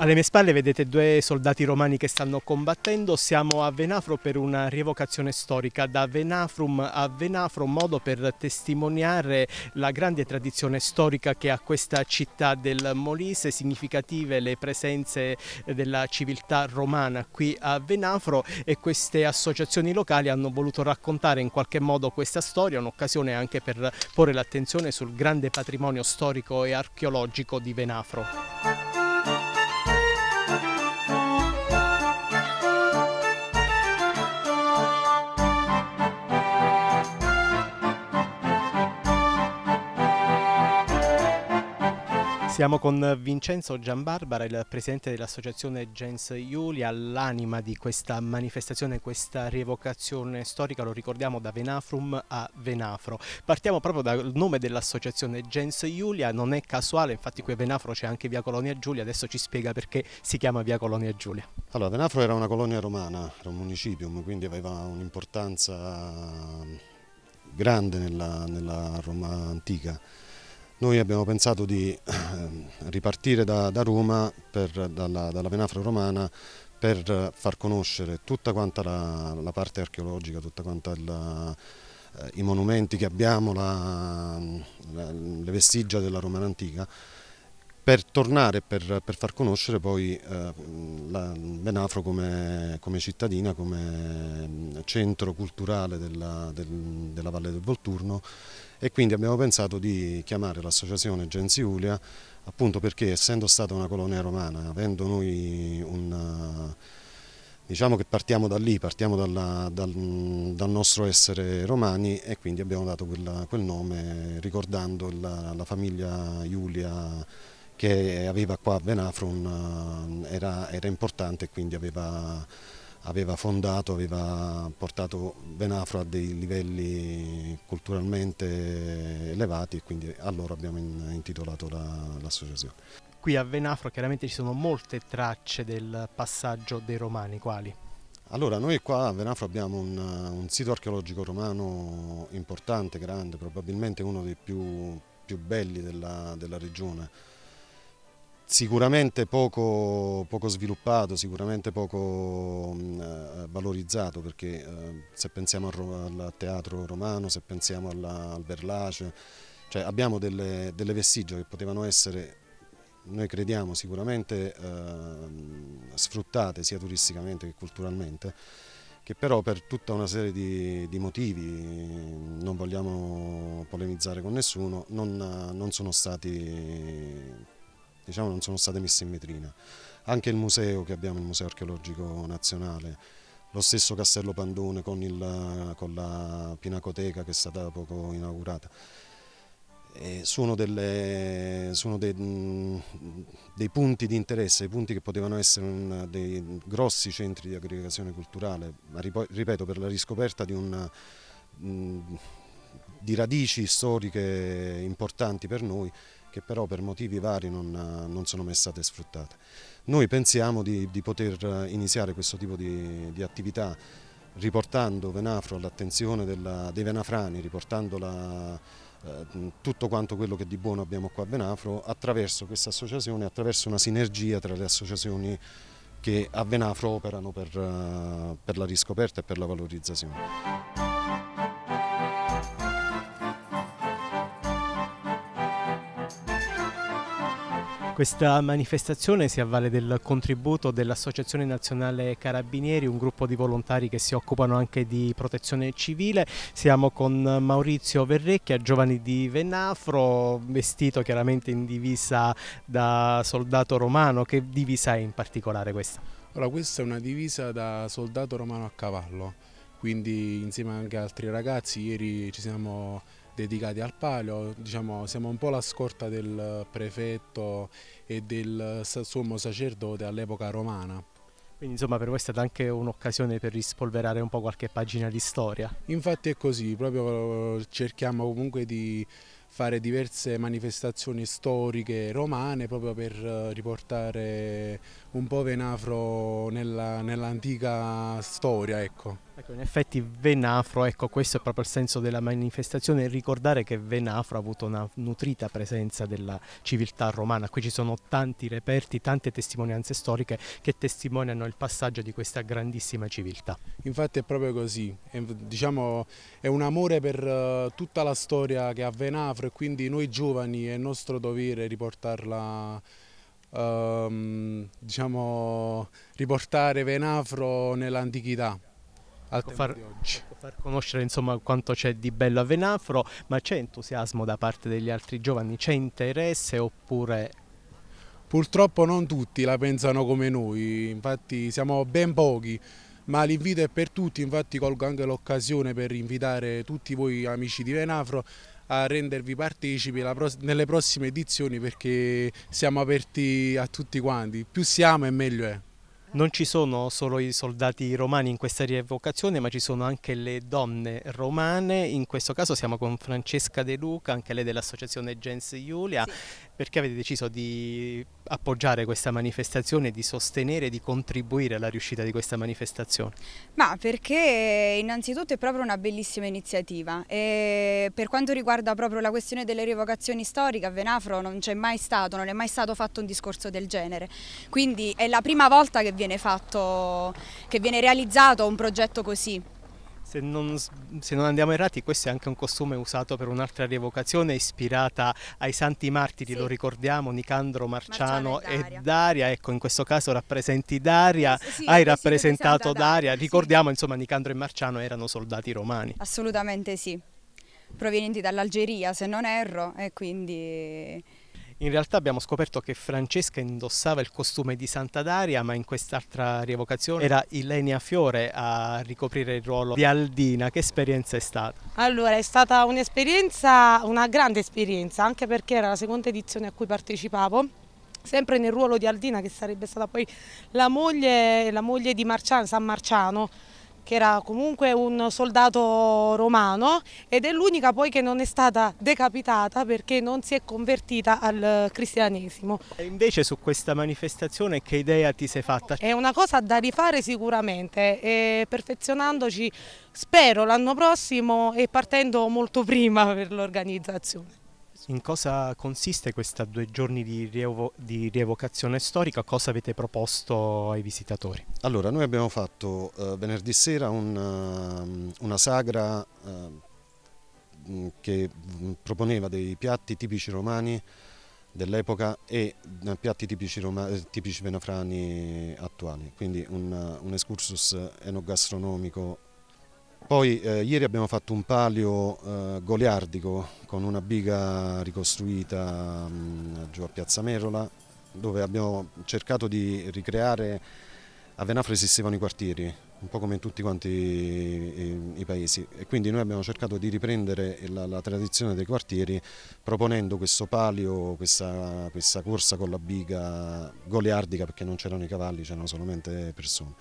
Alle mie spalle vedete due soldati romani che stanno combattendo, siamo a Venafro per una rievocazione storica, da Venafrum a Venafro, un modo per testimoniare la grande tradizione storica che ha questa città del Molise, significative le presenze della civiltà romana qui a Venafro e queste associazioni locali hanno voluto raccontare in qualche modo questa storia, un'occasione anche per porre l'attenzione sul grande patrimonio storico e archeologico di Venafro. Siamo con Vincenzo Giambarbara, il presidente dell'associazione Gens Iulia, l'anima di questa manifestazione, questa rievocazione storica, lo ricordiamo da Venafrum a Venafro. Partiamo proprio dal nome dell'associazione Gens Iulia, non è casuale, infatti qui a Venafro c'è anche via Colonia Giulia, adesso ci spiega perché si chiama via Colonia Giulia. Allora, Venafro era una colonia romana, era un municipium, quindi aveva un'importanza grande nella, nella Roma antica noi abbiamo pensato di ehm, ripartire da, da Roma, per, dalla, dalla Venafra romana, per far conoscere tutta quanta la, la parte archeologica, tutti eh, i monumenti che abbiamo, la, la, le vestigia della Romana antica per tornare, per, per far conoscere poi eh, la Benafro come, come, cittadina, come centro culturale della, del, della, Valle del Volturno e quindi abbiamo pensato di chiamare l'associazione Genzi Ulia appunto perché essendo stata una colonia romana, avendo noi un diciamo che partiamo da lì, partiamo dalla, dal, dal, nostro essere romani e quindi abbiamo dato quella, quel nome ricordando la, la famiglia Giulia che aveva qua a Venafro, eh, era, era importante e quindi aveva aveva fondato, aveva portato Venafro a dei livelli culturalmente elevati e quindi a loro abbiamo intitolato l'associazione. Qui a Venafro chiaramente ci sono molte tracce del passaggio dei romani, quali? Allora, noi qua a Venafro abbiamo un, un sito archeologico romano importante, grande, probabilmente uno dei più, più belli della, della regione sicuramente poco, poco, sviluppato, sicuramente poco mh, eh, valorizzato perché eh, se pensiamo al, al, teatro romano, se pensiamo alla, al Verlace, cioè abbiamo delle, delle, vestigia che potevano essere, noi crediamo sicuramente eh, sfruttate sia turisticamente che culturalmente, che però per tutta una serie di, di motivi, non vogliamo polemizzare con nessuno, non, non sono stati diciamo, non sono state messe in vetrina. Anche il museo che abbiamo, il Museo Archeologico Nazionale, lo stesso Castello Pandone con, il, con la Pinacoteca che è stata poco inaugurata. Sono, delle, sono, dei, dei punti di interesse, dei punti che potevano essere un, dei grossi centri di aggregazione culturale, ma ripeto per la riscoperta di, una, di radici storiche importanti per noi che però per motivi vari non, eh, non sono mai state sfruttate. Noi pensiamo di, di poter eh, iniziare questo tipo di, di attività riportando Venafro all'attenzione dei venafrani, riportandola eh, tutto quanto quello che di buono abbiamo qua a Venafro attraverso questa associazione, attraverso una sinergia tra le associazioni che a Venafro operano per, eh, per la riscoperta e per la valorizzazione. Questa manifestazione si avvale del contributo dell'Associazione Nazionale Carabinieri, un gruppo di volontari che si occupano anche di protezione civile. Siamo con Maurizio Verrecchia, giovane di Venafro, vestito chiaramente in divisa da soldato romano. Che divisa è in particolare questa? Allora, questa è una divisa da soldato romano a cavallo, quindi insieme anche ad altri ragazzi ieri ci siamo dedicati al palio, diciamo, siamo un po' la scorta del prefetto e del sommo sacerdote all'epoca romana. Quindi insomma per voi è stata anche un'occasione per rispolverare un po' qualche pagina di storia. Infatti è così, proprio eh, cerchiamo comunque di fare diverse manifestazioni storiche romane proprio per eh, riportare un po' Venafro nella, nell'antica storia. Ecco. ecco. in effetti Venafro, ecco, questo è proprio il senso della manifestazione, ricordare che Venafro ha avuto una nutrita presenza della civiltà romana, qui ci sono tanti reperti, tante testimonianze storiche che testimoniano il passaggio di questa grandissima civiltà. Infatti è proprio così, è, diciamo, è un amore per eh, tutta la storia che ha Venafro e quindi noi giovani è nostro dovere riportarla ehm, diciamo, riportare Venafro nell'antichità. Al ecco, far, di oggi. Ecco, far conoscere insomma quanto c'è di bello a Venafro, ma c'è entusiasmo da parte degli altri giovani? C'è interesse oppure Purtroppo non tutti la pensano come noi, infatti siamo ben pochi, ma l'invito è per tutti, infatti colgo anche l'occasione per invitare tutti voi amici di Venafro a rendervi partecipi pro nelle prossime edizioni perché siamo aperti a tutti quanti, più siamo e meglio è. Non ci sono solo i soldati romani in questa rievocazione, ma ci sono anche le donne romane. In questo caso siamo con Francesca De Luca, anche lei dell'associazione Gens Iulia. Sì. Perché avete deciso di appoggiare questa manifestazione, di sostenere, di contribuire alla riuscita di questa manifestazione? Ma perché innanzitutto è proprio una bellissima iniziativa. E per quanto riguarda proprio la questione delle rievocazioni storiche, a Venafro non c'è mai stato, non è mai stato fatto un discorso del genere. Quindi è la prima volta che viene, fatto, che viene realizzato un progetto così. Se non, se non, andiamo errati, questo è anche un costume usato per un'altra rievocazione ispirata ai santi martiri, sì. lo ricordiamo, Nicandro, Marciano, Marciano e, Daria. e, Daria. Ecco, in questo caso rappresenti Daria, sì, sì, hai rappresentato Daria. Ricordiamo, insomma, Nicandro e Marciano erano soldati romani. Assolutamente sì, provenienti dall'Algeria, se non erro, e quindi in realtà abbiamo scoperto che Francesca indossava il costume di Santa Daria, ma in quest'altra rievocazione era Ilenia Fiore a ricoprire il ruolo di Aldina. Che esperienza è stata? Allora, è stata un'esperienza, una grande esperienza, anche perché era la seconda edizione a cui partecipavo sempre nel ruolo di Aldina che sarebbe stata poi la moglie, la moglie di Marciano, San Marciano che era comunque un soldato romano ed è l'unica poi che non è stata decapitata perché non si è convertita al cristianesimo. E invece su questa manifestazione che idea ti sei fatta? È una cosa da rifare sicuramente e perfezionandoci spero l'anno prossimo e partendo molto prima per l'organizzazione. In cosa consiste questa due giorni di, rievo di rievocazione storica? Cosa avete proposto ai visitatori? Allora, noi abbiamo fatto eh, venerdì sera un, ehm, una sagra eh, che mm, proponeva dei piatti tipici romani dell'epoca e eh, piatti tipici, eh, tipici venafrani attuali, quindi un, un excursus enogastronomico poi eh, ieri abbiamo fatto un palio eh, goliardico con una biga ricostruita mh, mm, giù a Piazza Merola dove abbiamo cercato di ricreare, a Venafro esistevano i quartieri, un po' come in tutti quanti i, i, i paesi e quindi noi abbiamo cercato di riprendere la, la tradizione dei quartieri proponendo questo palio, questa, questa corsa con la biga goliardica perché non c'erano i cavalli, c'erano solamente persone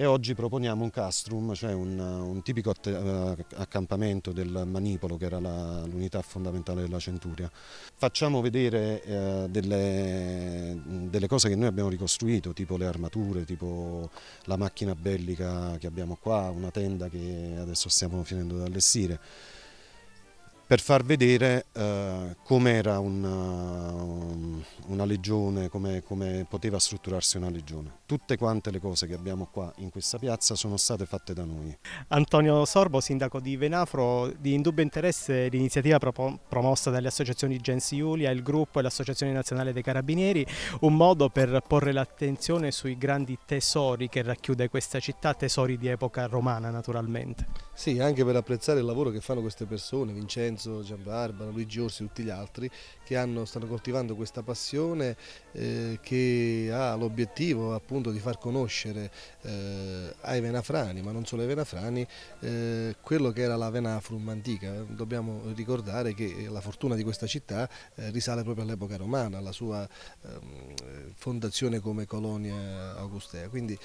e oggi proponiamo un castrum, cioè un, un tipico eh, accampamento del manipolo che era l'unità fondamentale della centuria. Facciamo vedere eh, delle, delle, cose che noi abbiamo ricostruito, tipo le armature, tipo la macchina bellica che abbiamo qua, una tenda che adesso stiamo finendo di allestire per far vedere eh, com'era una, eh, una, legione, come, come poteva strutturarsi una legione. Tutte quante le cose che abbiamo qua in questa piazza sono state fatte da noi. Antonio Sorbo, sindaco di Venafro, di indubbio interesse l'iniziativa promossa dalle associazioni Gens Iulia, il gruppo e l'Associazione Nazionale dei Carabinieri, un modo per porre l'attenzione sui grandi tesori che racchiude questa città, tesori di epoca romana naturalmente. Sì, anche per apprezzare il lavoro che fanno queste persone, Vincenzo, Gianbarbara, Luigi Orsi e tutti gli altri che hanno, stanno coltivando questa passione eh, che ha l'obiettivo appunto di far conoscere eh, ai venafrani, ma non solo ai venafrani, eh, quello che era la venafrum antica. Dobbiamo ricordare che la fortuna di questa città eh, risale proprio all'epoca romana, alla sua ehm, fondazione come colonia augustea, quindi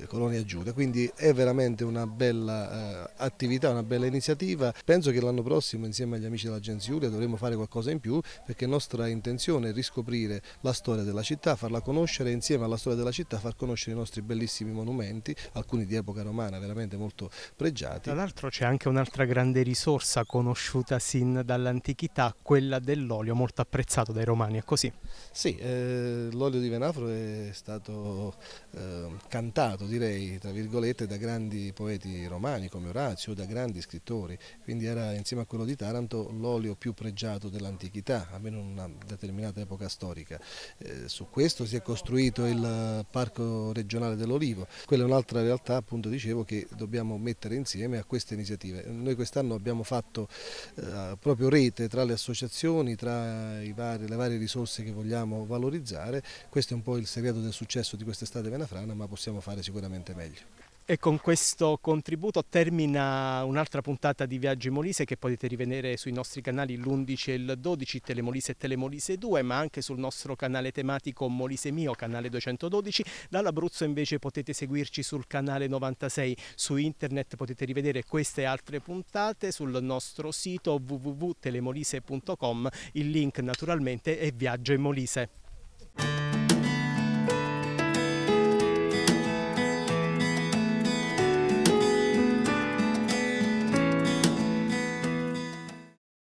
eh, colonia giuda, quindi è veramente una bella eh, attività, una bella iniziativa. Penso che l'anno prossimo insieme agli amici dell'Agenzia Ulia dovremo fare qualcosa in più perché nostra intenzione è riscoprire la storia della città, farla conoscere insieme alla storia della città far conoscere i nostri bellissimi monumenti, alcuni di epoca romana veramente molto pregiati. Tra l'altro c'è anche un'altra grande risorsa conosciuta sin dall'antichità, quella dell'olio, molto apprezzato dai romani, è così? Sì, eh, l'olio di Venafro è stato eh, cantato direi, tra virgolette, da grandi poeti romani come Orazio, da grandi scrittori, quindi era insieme a quello di Taranto l'olio più pregiato dell'antichità, almeno in una determinata epoca storica. Eh, su questo si è costruito il Parco regionale dell'Olivo, quella è un'altra realtà appunto dicevo che dobbiamo mettere insieme a queste iniziative. Noi quest'anno abbiamo fatto eh, proprio rete tra le associazioni, tra vari, le varie risorse che vogliamo valorizzare, questo è un po' il segreto del successo di quest'estate venafrana ma possiamo fare sicuramente meglio. E con questo contributo termina un'altra puntata di Viaggi Molise che potete rivedere sui nostri canali l'11 e il 12, Telemolise e Telemolise 2, ma anche sul nostro canale tematico Molise Mio, canale 212. Dall'Abruzzo invece potete seguirci sul canale 96. Su internet potete rivedere queste e altre puntate sul nostro sito www.telemolise.com. Il link naturalmente è Viaggio in Molise.